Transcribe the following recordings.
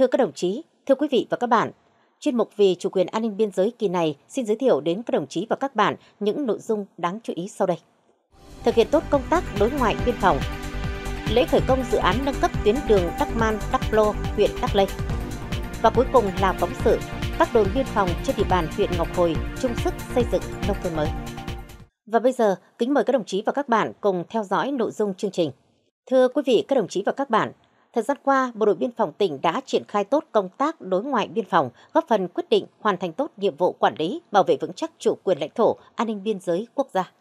Thưa các đồng chí, thưa quý vị và các bạn, chuyên mục vì chủ quyền an ninh biên giới kỳ này xin giới thiệu đến các đồng chí và các bạn những nội dung đáng chú ý sau đây. Thực hiện tốt công tác đối ngoại biên phòng. Lễ khởi công dự án nâng cấp tuyến đường Đắc Man Đắc Lô, huyện Đắc Lây. Và cuối cùng là phóng sự các đồn biên phòng trên địa bàn huyện Ngọc Hồi chung sức xây dựng nông thôn mới. Và bây giờ, kính mời các đồng chí và các bạn cùng theo dõi nội dung chương trình. Thưa quý vị, các đồng chí và các bạn, Thời gian qua, Bộ đội Biên phòng tỉnh đã triển khai tốt công tác đối ngoại biên phòng, góp phần quyết định hoàn thành tốt nhiệm vụ quản lý, bảo vệ vững chắc chủ quyền lãnh thổ, an ninh biên giới quốc gia.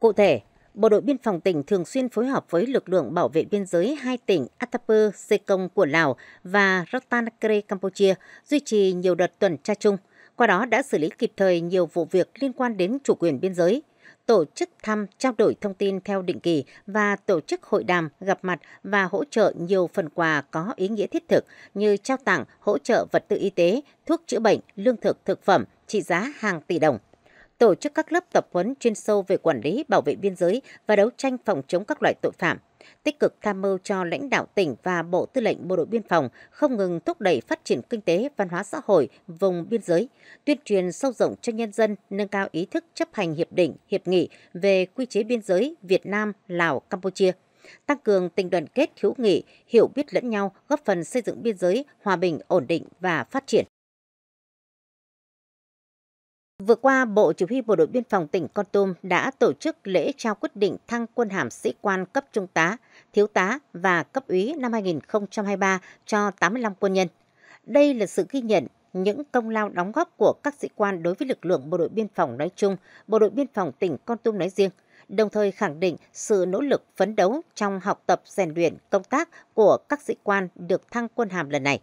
Cụ thể, Bộ đội Biên phòng tỉnh thường xuyên phối hợp với lực lượng bảo vệ biên giới hai tỉnh Atapu, Sekong của Lào và Ratanakere, Campuchia, duy trì nhiều đợt tuần tra chung. Qua đó đã xử lý kịp thời nhiều vụ việc liên quan đến chủ quyền biên giới tổ chức thăm, trao đổi thông tin theo định kỳ và tổ chức hội đàm, gặp mặt và hỗ trợ nhiều phần quà có ý nghĩa thiết thực như trao tặng, hỗ trợ vật tư y tế, thuốc chữa bệnh, lương thực, thực phẩm trị giá hàng tỷ đồng tổ chức các lớp tập huấn chuyên sâu về quản lý bảo vệ biên giới và đấu tranh phòng chống các loại tội phạm, tích cực tham mưu cho lãnh đạo tỉnh và Bộ Tư lệnh Bộ đội Biên phòng không ngừng thúc đẩy phát triển kinh tế, văn hóa xã hội vùng biên giới, tuyên truyền sâu rộng cho nhân dân nâng cao ý thức chấp hành hiệp định, hiệp nghị về quy chế biên giới Việt Nam, Lào, Campuchia tăng cường tình đoàn kết hữu nghị, hiểu biết lẫn nhau, góp phần xây dựng biên giới hòa bình, ổn định và phát triển. Vừa qua, Bộ Chỉ huy Bộ đội Biên phòng tỉnh Con Tum đã tổ chức lễ trao quyết định thăng quân hàm sĩ quan cấp trung tá, thiếu tá và cấp úy năm 2023 cho 85 quân nhân. Đây là sự ghi nhận những công lao đóng góp của các sĩ quan đối với lực lượng bộ đội biên phòng nói chung, bộ đội biên phòng tỉnh Con Tum nói riêng, đồng thời khẳng định sự nỗ lực phấn đấu trong học tập rèn luyện công tác của các sĩ quan được thăng quân hàm lần này.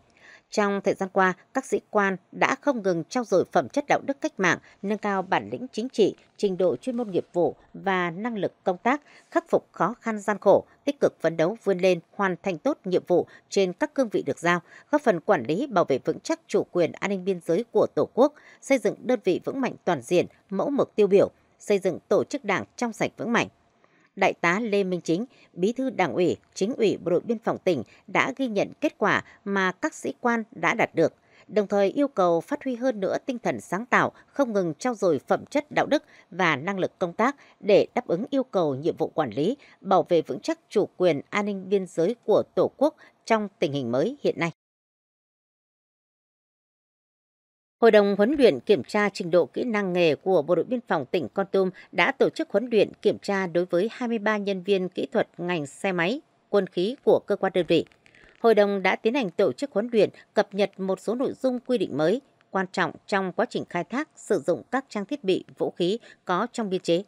Trong thời gian qua, các sĩ quan đã không ngừng trao dồi phẩm chất đạo đức cách mạng, nâng cao bản lĩnh chính trị, trình độ chuyên môn nghiệp vụ và năng lực công tác, khắc phục khó khăn gian khổ, tích cực phấn đấu vươn lên, hoàn thành tốt nhiệm vụ trên các cương vị được giao, góp phần quản lý bảo vệ vững chắc chủ quyền an ninh biên giới của Tổ quốc, xây dựng đơn vị vững mạnh toàn diện, mẫu mực tiêu biểu, xây dựng tổ chức đảng trong sạch vững mạnh. Đại tá Lê Minh Chính, Bí thư Đảng ủy, Chính ủy Bộ đội Biên phòng tỉnh đã ghi nhận kết quả mà các sĩ quan đã đạt được đồng thời yêu cầu phát huy hơn nữa tinh thần sáng tạo, không ngừng trao dồi phẩm chất đạo đức và năng lực công tác để đáp ứng yêu cầu nhiệm vụ quản lý, bảo vệ vững chắc chủ quyền an ninh biên giới của Tổ quốc trong tình hình mới hiện nay. Hội đồng huấn luyện kiểm tra trình độ kỹ năng nghề của Bộ đội Biên phòng tỉnh Con Tum đã tổ chức huấn luyện kiểm tra đối với 23 nhân viên kỹ thuật ngành xe máy, quân khí của cơ quan đơn vị. Hội đồng đã tiến hành tổ chức huấn luyện cập nhật một số nội dung quy định mới quan trọng trong quá trình khai thác sử dụng các trang thiết bị vũ khí có trong biên chế.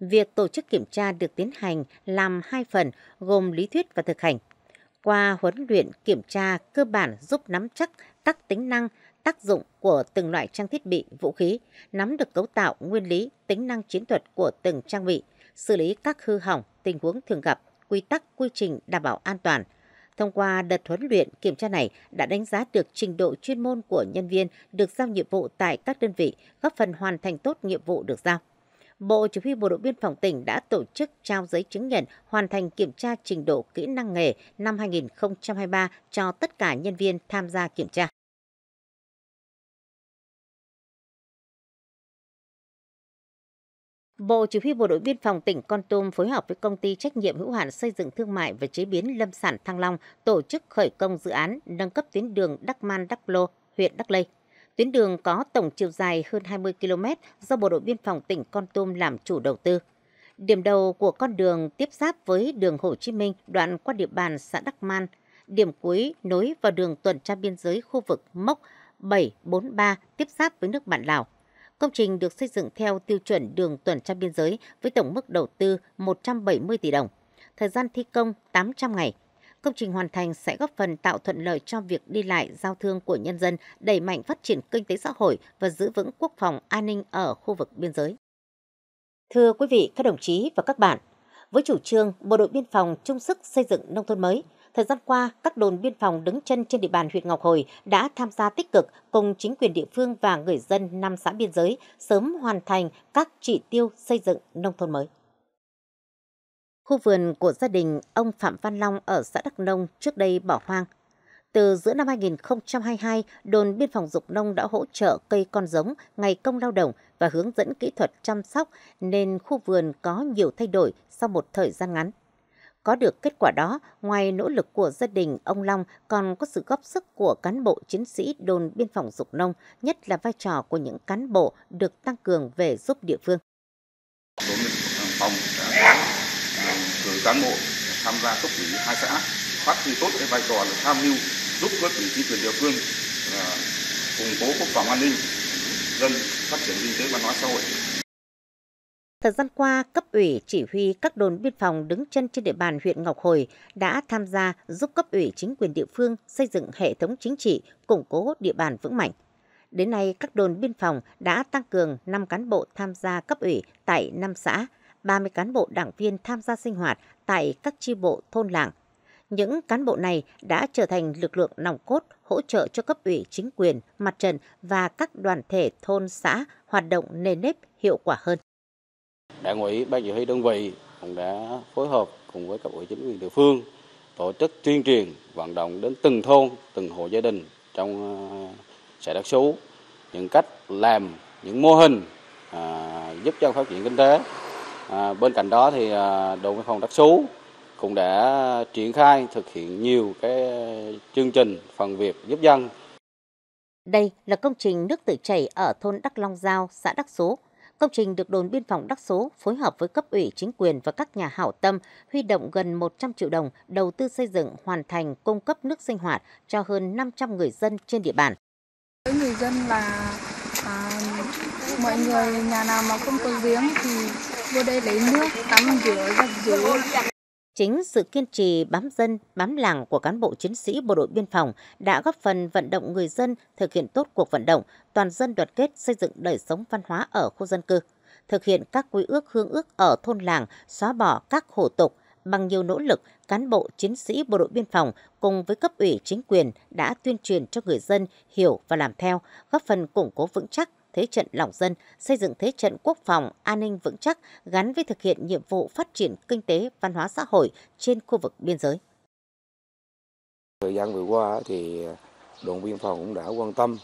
Việc tổ chức kiểm tra được tiến hành làm hai phần gồm lý thuyết và thực hành. Qua huấn luyện kiểm tra cơ bản giúp nắm chắc các tính năng tác dụng của từng loại trang thiết bị, vũ khí, nắm được cấu tạo, nguyên lý, tính năng chiến thuật của từng trang bị, xử lý các hư hỏng, tình huống thường gặp, quy tắc, quy trình đảm bảo an toàn. Thông qua đợt huấn luyện kiểm tra này đã đánh giá được trình độ chuyên môn của nhân viên được giao nhiệm vụ tại các đơn vị, góp phần hoàn thành tốt nhiệm vụ được giao. Bộ Chỉ huy Bộ đội Biên phòng tỉnh đã tổ chức trao giấy chứng nhận hoàn thành kiểm tra trình độ kỹ năng nghề năm 2023 cho tất cả nhân viên tham gia kiểm tra. Bộ Chỉ huy Bộ đội Biên phòng tỉnh Con Tum phối hợp với công ty trách nhiệm hữu hạn xây dựng thương mại và chế biến lâm sản Thăng Long tổ chức khởi công dự án nâng cấp tuyến đường Đắc Man Đắc Lô, huyện Đắc Lây. Tuyến đường có tổng chiều dài hơn 20 km do Bộ đội Biên phòng tỉnh Con Tum làm chủ đầu tư. Điểm đầu của con đường tiếp giáp với đường Hồ Chí Minh đoạn qua địa bàn xã Đắc Man. Điểm cuối nối vào đường tuần tra biên giới khu vực Mốc 743 tiếp giáp với nước bạn Lào. Công trình được xây dựng theo tiêu chuẩn đường tuần tra biên giới với tổng mức đầu tư 170 tỷ đồng, thời gian thi công 800 ngày. Công trình hoàn thành sẽ góp phần tạo thuận lợi cho việc đi lại, giao thương của nhân dân, đẩy mạnh phát triển kinh tế xã hội và giữ vững quốc phòng an ninh ở khu vực biên giới. Thưa quý vị, các đồng chí và các bạn, với chủ trương Bộ đội Biên phòng chung sức xây dựng nông thôn mới – Thời gian qua, các đồn biên phòng đứng chân trên địa bàn huyện Ngọc Hồi đã tham gia tích cực cùng chính quyền địa phương và người dân năm xã biên giới sớm hoàn thành các chỉ tiêu xây dựng nông thôn mới. Khu vườn của gia đình ông Phạm Văn Long ở xã Đắk Nông trước đây bỏ hoang. Từ giữa năm 2022, đồn biên phòng Dục Nông đã hỗ trợ cây con giống, ngày công lao động và hướng dẫn kỹ thuật chăm sóc nên khu vườn có nhiều thay đổi sau một thời gian ngắn. Có được kết quả đó, ngoài nỗ lực của gia đình ông Long còn có sự góp sức của cán bộ chiến sĩ đồn biên phòng Dục Nông, nhất là vai trò của những cán bộ được tăng cường về giúp địa phương. Đồn biên phòng cử cán bộ tham gia cấp ủy hai xã phát huy tốt cái vai trò là tham mưu giúp các ủy chính quyền địa phương à, củng cố quốc phòng an ninh, dân phát triển kinh tế văn hóa xã hội Thời gian qua, cấp ủy chỉ huy các đồn biên phòng đứng chân trên địa bàn huyện Ngọc Hồi đã tham gia giúp cấp ủy chính quyền địa phương xây dựng hệ thống chính trị, củng cố địa bàn vững mạnh. Đến nay, các đồn biên phòng đã tăng cường 5 cán bộ tham gia cấp ủy tại 5 xã, 30 cán bộ đảng viên tham gia sinh hoạt tại các chi bộ thôn làng. Những cán bộ này đã trở thành lực lượng nòng cốt hỗ trợ cho cấp ủy chính quyền, mặt trận và các đoàn thể thôn xã hoạt động nền nếp hiệu quả hơn đảng ủy ban chỉ huy đơn vị cũng đã phối hợp cùng với các ủy chính quyền địa phương tổ chức tuyên truyền vận động đến từng thôn từng hộ gia đình trong ờ, xã đặc xú những cách làm những mô hình à, giúp cho phát triển kinh tế à, bên cạnh đó thì à, đồn biên phòng đặc xú cũng đã triển khai thực hiện nhiều cái chương trình phần việc giúp dân đây là công trình nước tự chảy ở thôn Đắc Long Giao, xã Đắc Số, Công trình được đồn biên phòng Đắc Số phối hợp với cấp ủy chính quyền và các nhà hảo tâm huy động gần 100 triệu đồng đầu tư xây dựng, hoàn thành, cung cấp nước sinh hoạt cho hơn 500 người dân trên địa bàn. Với người dân là à, mọi người nhà nào mà không có giếng thì vô đây lấy nước tắm rửa giặt rũ Chính sự kiên trì bám dân, bám làng của cán bộ chiến sĩ bộ đội biên phòng đã góp phần vận động người dân thực hiện tốt cuộc vận động toàn dân đoàn kết xây dựng đời sống văn hóa ở khu dân cư, thực hiện các quy ước hương ước ở thôn làng, xóa bỏ các hủ tục. Bằng nhiều nỗ lực, cán bộ chiến sĩ bộ đội biên phòng cùng với cấp ủy chính quyền đã tuyên truyền cho người dân hiểu và làm theo, góp phần củng cố vững chắc thế trận lòng dân, xây dựng thế trận quốc phòng, an ninh vững chắc gắn với thực hiện nhiệm vụ phát triển kinh tế, văn hóa xã hội trên khu vực biên giới. Thời gian vừa qua thì đồn biên phòng cũng đã quan tâm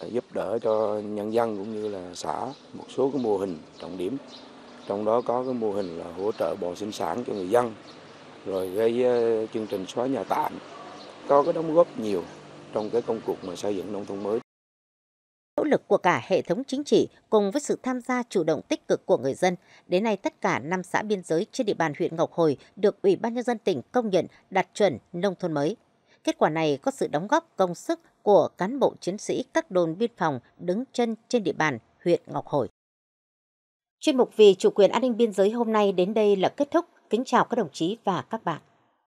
à, giúp đỡ cho nhân dân cũng như là xã một số cái mô hình trọng điểm trong đó có cái mô hình là hỗ trợ bò sinh sản cho người dân rồi cái à, chương trình xóa nhà tạm có cái đóng góp nhiều trong cái công cuộc mà xây dựng nông thôn mới nỗ lực của cả hệ thống chính trị cùng với sự tham gia chủ động tích cực của người dân, đến nay tất cả 5 xã biên giới trên địa bàn huyện Ngọc Hồi được Ủy ban Nhân dân tỉnh công nhận đạt chuẩn nông thôn mới. Kết quả này có sự đóng góp công sức của cán bộ chiến sĩ các đồn biên phòng đứng chân trên địa bàn huyện Ngọc Hồi. Chuyên mục vì chủ quyền an ninh biên giới hôm nay đến đây là kết thúc. Kính chào các đồng chí và các bạn.